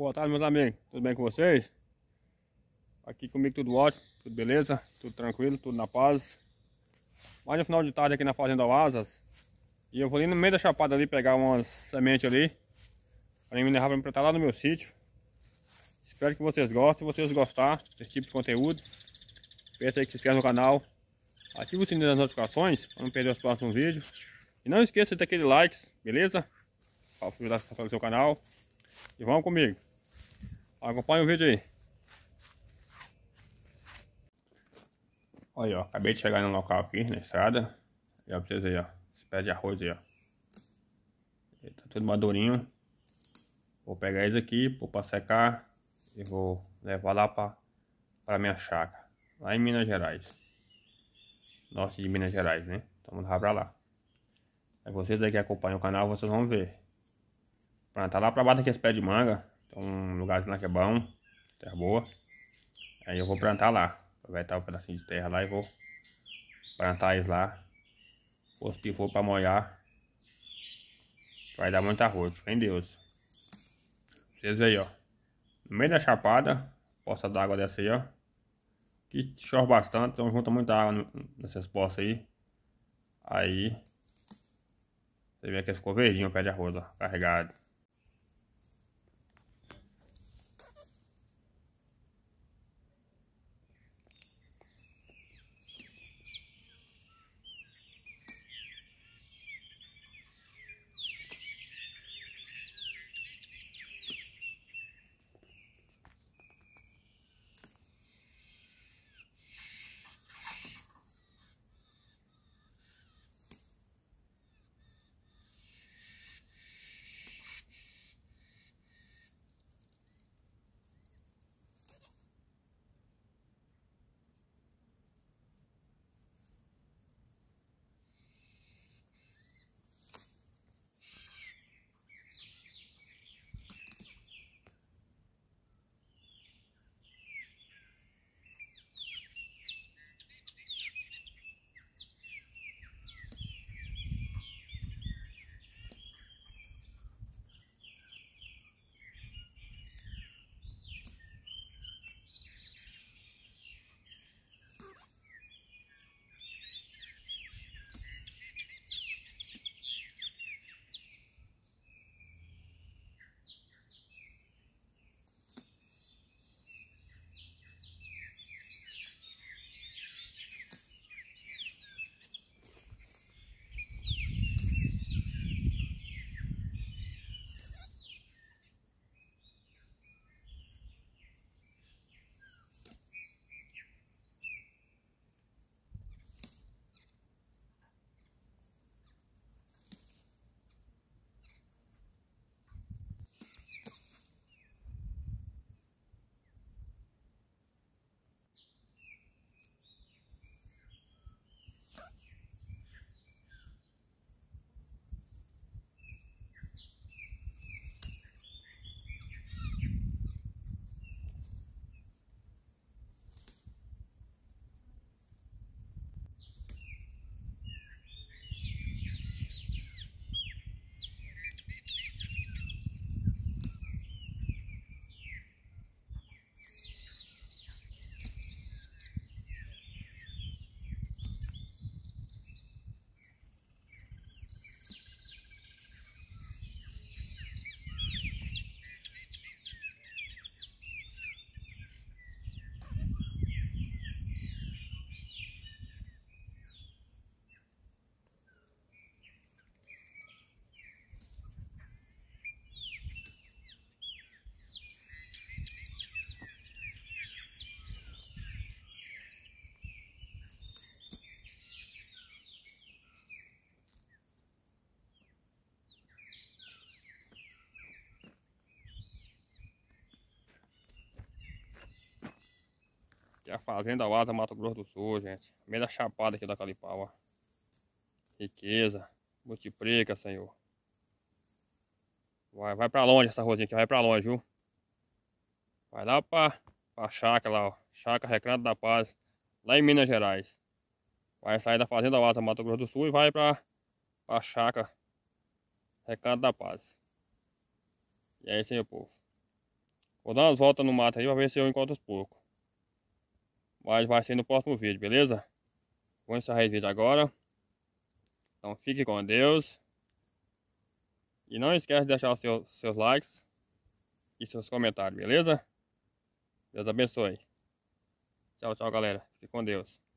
Boa tarde, meus amigos. Tudo bem com vocês? Aqui comigo tudo ótimo, tudo beleza, tudo tranquilo, tudo na paz. Mais no final de tarde aqui na Fazenda Oasas. E eu vou ali no meio da chapada ali pegar umas sementes ali. Para me levar para plantar lá no meu sítio. Espero que vocês gostem, vocês gostar desse tipo de conteúdo. Peça aí que se inscreva no canal. Ative o sininho das notificações para não perder os próximos vídeos. E não esqueça de ter aquele like, beleza? Para ajudar a fortalecer o seu canal. E vamos comigo. Acompanha o vídeo aí. Olha, ó, acabei de chegar no local aqui, na estrada. E ó, pra vocês aí, ó. Esse pé de arroz aí, ó. Ele tá tudo madurinho. Vou pegar isso aqui, pôr pra secar. E vou levar lá pra, pra minha chácara. Lá em Minas Gerais. Norte de Minas Gerais, né? Então vamos lá pra lá. Aí vocês aí que acompanham o canal, vocês vão ver. tá lá pra baixo aqui esse pé de manga. Então lugar lá que é bom, terra boa. Aí eu vou plantar lá. Aproveitar o um pedacinho de terra lá e vou plantar eles lá. Os pivô para molhar. Vai dar muito arroz, em Deus. Vocês aí ó. No meio da chapada, poça d'água dessa aí, ó. Que chove bastante, então junta muita água nessas poças aí. Aí. Você vê que ficou verdinho o pé de arroz, ó, carregado. Aqui é a Fazenda Asa, Mato Grosso do Sul, gente. Meio chapada aqui da Calipau, ó. Riqueza. Multiplica, Senhor. Vai, vai pra longe essa rosinha aqui, vai pra longe, viu? Vai lá pra, pra chácara lá, ó. Chácara Recanto da Paz, lá em Minas Gerais. Vai sair da Fazenda Asa, Mato Grosso do Sul e vai pra, pra chácara Recanto da Paz. E é isso aí, povo. Vou dar umas voltas no mato aí pra ver se eu encontro os porcos. Mas vai ser no próximo vídeo, beleza? Vou encerrar esse vídeo agora. Então fique com Deus. E não esquece de deixar seus, seus likes e seus comentários, beleza? Deus abençoe. Tchau, tchau, galera. Fique com Deus.